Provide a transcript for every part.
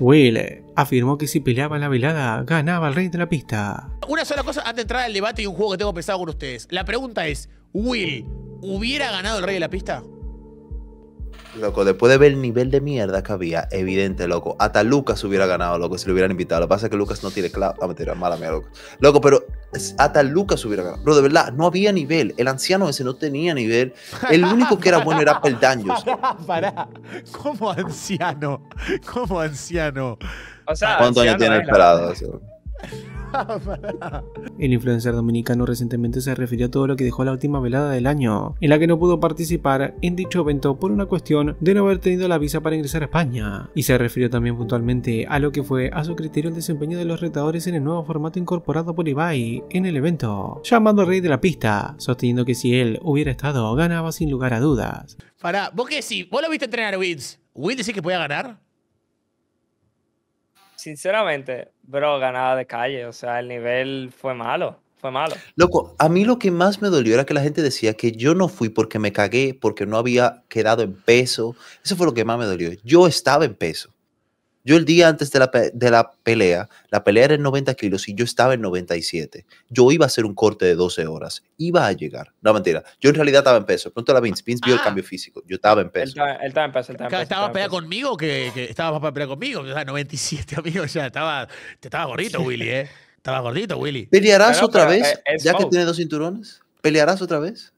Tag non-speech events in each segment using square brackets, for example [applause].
Will afirmó que si peleaba en la velada, ganaba el rey de la pista. Una sola cosa antes de entrar al debate y un juego que tengo pensado con ustedes. La pregunta es, Will, ¿hubiera ganado el rey de la pista? Loco, después de ver el nivel de mierda que había, evidente, loco. Hasta Lucas hubiera ganado, loco, si lo hubieran invitado. Lo que pasa es que Lucas no tiene clave. a ah, mentira, mala mierda, loco. Loco, pero hasta Lucas hubiera ganado. Pero de verdad, no había nivel. El anciano ese no tenía nivel. El único que era bueno era Peldaños. [laughs] Pará, pará. ¿Cómo anciano? como anciano? O sea, ¿Cuántos años tiene el [laughs] El influencer dominicano recientemente se refirió a todo lo que dejó la última velada del año, en la que no pudo participar en dicho evento por una cuestión de no haber tenido la visa para ingresar a España. Y se refirió también puntualmente a lo que fue a su criterio el desempeño de los retadores en el nuevo formato incorporado por Ibai en el evento, llamando al rey de la pista, sosteniendo que si él hubiera estado, ganaba sin lugar a dudas. ¿Para vos qué sí, vos lo viste entrenar a Wiz. dice que puede ganar? sinceramente, bro, ganaba de calle. O sea, el nivel fue malo. Fue malo. Loco, a mí lo que más me dolió era que la gente decía que yo no fui porque me cagué, porque no había quedado en peso. Eso fue lo que más me dolió. Yo estaba en peso. Yo el día antes de la, de la pelea, la pelea era en 90 kilos y yo estaba en 97. Yo iba a hacer un corte de 12 horas. Iba a llegar. No, mentira. Yo en realidad estaba en peso. Pronto la Vince. Vince vio el ah. cambio físico. Yo estaba en peso. Él estaba en peso. estaba, conmigo, que, que estaba para pelear conmigo. 97, amigo. O sea, estaba, te estaba gordito, Willy, ¿eh? Estaba gordito, Willy. ¿Pelearás otra vez? Eh, ya que tiene dos cinturones. ¿Pelearás otra vez?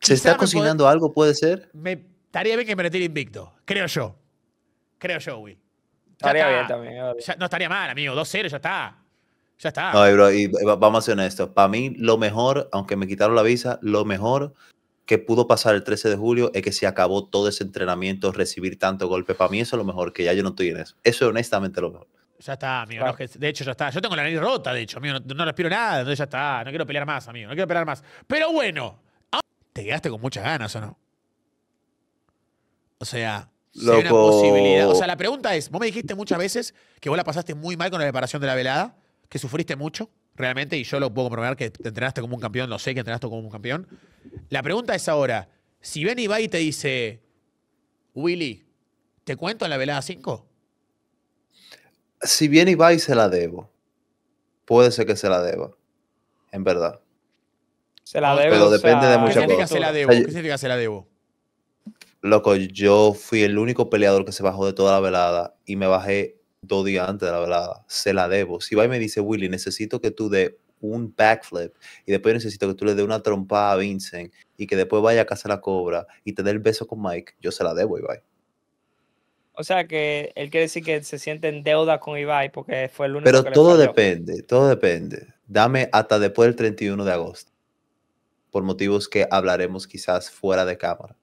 ¿Se está cocinando algo, puede ser? Me estaría bien que me retire invicto, creo yo creo yo, güey. estaría bien también. no estaría mal, amigo. 2-0, ya está. Ya está. No, bro, y eh, vamos a ser honestos. Para mí, lo mejor, aunque me quitaron la visa, lo mejor que pudo pasar el 13 de julio es que se acabó todo ese entrenamiento, recibir tanto golpe. Para mí, eso es lo mejor, que ya yo no estoy en eso. Eso es honestamente lo mejor. Ya está, amigo. de hecho, ya está. Yo tengo la nariz rota, de hecho, amigo. No, no respiro nada, entonces ya está. No quiero pelear más, amigo. No quiero pelear más. Pero bueno, te quedaste con muchas ganas, ¿o no? O sea, posibilidad. O sea, la pregunta es, vos me dijiste muchas veces que vos la pasaste muy mal con la preparación de la velada, que sufriste mucho, realmente, y yo lo puedo comprobar que te entrenaste como un campeón, lo sé que entrenaste como un campeón. La pregunta es ahora, si Benny va y te dice, Willy, ¿te cuento en la velada 5? Si viene y se la debo, puede ser que se la deba, en verdad. Se la debo. Pero depende de muchas ¿qué cosas. ¿Qué significa se la debo? Loco, yo fui el único peleador que se bajó de toda la velada y me bajé dos días antes de la velada. Se la debo. Si va me dice, Willy, necesito que tú de un backflip y después necesito que tú le dé una trompada a Vincent y que después vaya a casa la cobra y te dé el beso con Mike, yo se la debo, Ibai. O sea que él quiere decir que se siente en deuda con Ibai porque fue el único Pero todo depende, todo depende. Dame hasta después del 31 de agosto. Por motivos que hablaremos quizás fuera de cámara.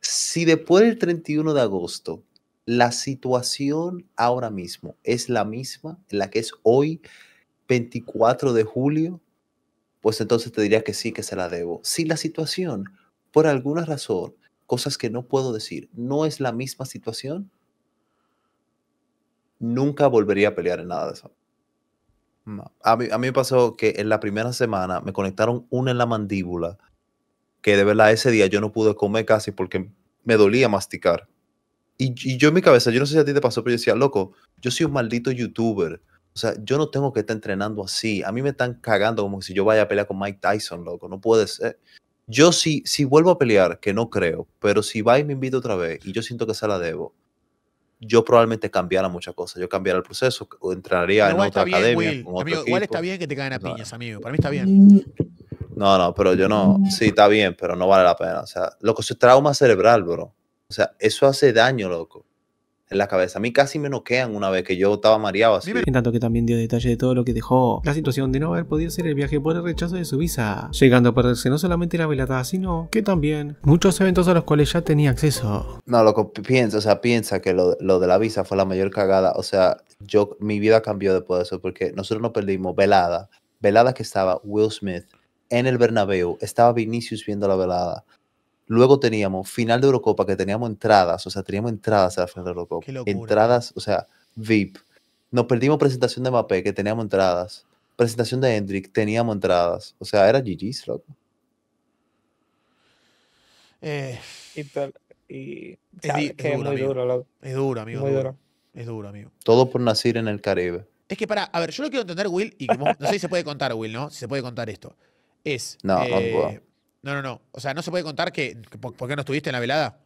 Si después del 31 de agosto la situación ahora mismo es la misma en la que es hoy, 24 de julio, pues entonces te diría que sí, que se la debo. Si la situación, por alguna razón, cosas que no puedo decir, no es la misma situación, nunca volvería a pelear en nada de eso. A mí, a mí me pasó que en la primera semana me conectaron una en la mandíbula que de verdad ese día yo no pude comer casi porque me dolía masticar. Y, yo en mi cabeza, yo no sé si a ti te pasó, pero yo decía, loco, yo soy un maldito youtuber. O sea, yo no tengo que estar entrenando así. A mí me están cagando como si yo vaya a pelear con Mike Tyson, loco. No puede ser. Yo si, si vuelvo a pelear, que no creo, pero si va y me invita otra vez y yo siento que se la debo, yo probablemente cambiara muchas cosas. Yo cambiara el proceso, o entraría en otra academia. otro igual está bien que te caigan a piñas, amigo. Para mí está bien. Mm. No, no, pero yo no. Sí, está bien, pero no vale la pena. O sea, loco, eso es trauma cerebral, bro. O sea, eso hace daño, loco, en la cabeza. A mí casi me noquean una vez que yo estaba mareado así. En tanto que también dio detalle de todo lo que dejó la situación de no haber podido hacer el viaje por el rechazo de su visa, llegando a perderse no solamente la velada, sino que también muchos eventos a los cuales ya tenía acceso. No, loco, piensa, o sea, piensa que lo, de la visa fue la mayor cagada. O sea, yo, mi vida cambió después de eso, porque nosotros no perdimos velada. Velada que estaba Will Smith, en el Bernabéu, estaba Vinicius viendo la velada. Luego teníamos final de Eurocopa, que teníamos entradas, o sea, teníamos entradas a la final de Eurocopa. Entradas, o sea, VIP. Nos perdimos presentación de Mbappé, que teníamos entradas. Presentación de Hendrik, teníamos entradas. O sea, era GG's, loco. Eh, es, amigo. Es duro, amigo. Es duro, amigo. Todo por nacer en el Caribe. Es que para, a ver, yo lo quiero entender, Will, y no sé si se puede contar, Will, ¿no? Si se puede contar esto es. No, eh, no No, no, O sea, no se puede contar que, por, qué no estuviste en la velada.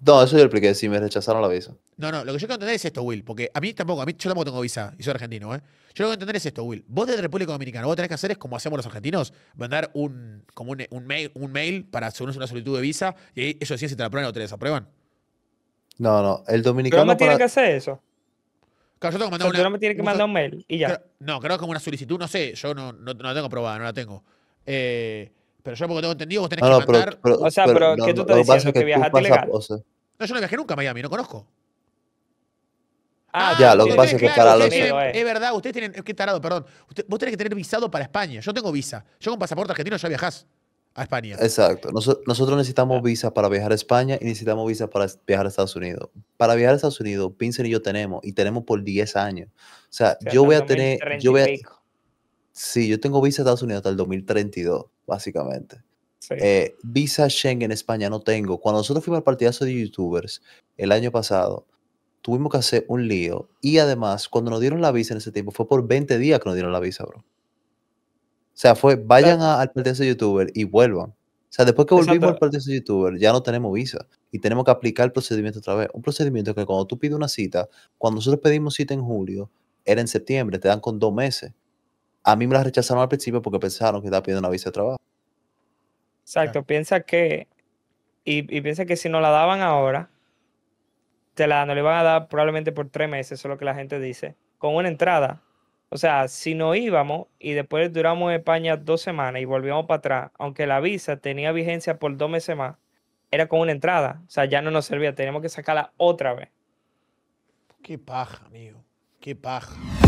No, eso yo expliqué, si me rechazaron la visa. No, no, lo que yo quiero entender es esto, Will, porque a mí tampoco, a mí yo tampoco tengo visa y soy argentino, ¿eh? Yo lo que quiero entender es esto, Will. Vos desde República Dominicana, vos tenés que hacer es como hacemos los argentinos, mandar un, como un, mail, un mail para hacer una solicitud de visa y ellos decían si te la aprueban o te la desaprueban. No, no, el dominicano. ¿Cómo no tiene que hacer eso. Claro, yo tengo que mandar me tiene que mandar un mail y ya. no, creo que como una solicitud, no sé, yo no, la tengo probada, no la tengo. Eh, pero yo porque tengo entendido, vos tenés que mandar. o sea, pero, que tú estás diciendo? Que, que viajaste ilegal. Eh. No, yo no viajé nunca a Miami, no conozco. Ah, ya, lo que pasa es que para los. Eh. Es verdad, ustedes tienen. Qué tarado, perdón. vos tenés que tener visado para España. Yo tengo visa. Yo con pasaporte argentino ya viajás a España. Exacto. nosotros necesitamos visa para viajar a España y necesitamos visa para viajar a Estados Unidos. Para viajar a Estados Unidos, Pinsen y yo tenemos, y tenemos por 10 años. O sea, yo voy a tener. Yo voy sí, yo tengo visa a Estados Unidos hasta el 2032, básicamente. Eh, visa Schengen España no tengo. Cuando nosotros fuimos al partidazo de YouTubers el año pasado, tuvimos que hacer un lío. Y además, cuando nos dieron la visa en ese tiempo, fue por 20 días que nos dieron la visa, bro. O sea, fue vayan al partido de youtuber y vuelvan. O sea, después que volvimos al partido de youtuber, ya no tenemos visa y tenemos que aplicar el procedimiento otra vez. Un procedimiento que cuando tú pides una cita, cuando nosotros pedimos cita en julio, era en septiembre, te dan con dos meses. A mí me la rechazaron al principio porque pensaron que estaba pidiendo una visa de trabajo. Exacto, piensa que, y, piensa que si no la daban ahora, te la no le van a dar probablemente por tres meses, eso es lo que la gente dice, con una entrada o sea, si no íbamos y después duramos en España dos semanas y volvíamos para atrás, aunque la visa tenía vigencia por dos meses más, era con una entrada. O sea, ya no nos servía, teníamos que sacarla otra vez. Qué paja, amigo. Qué paja.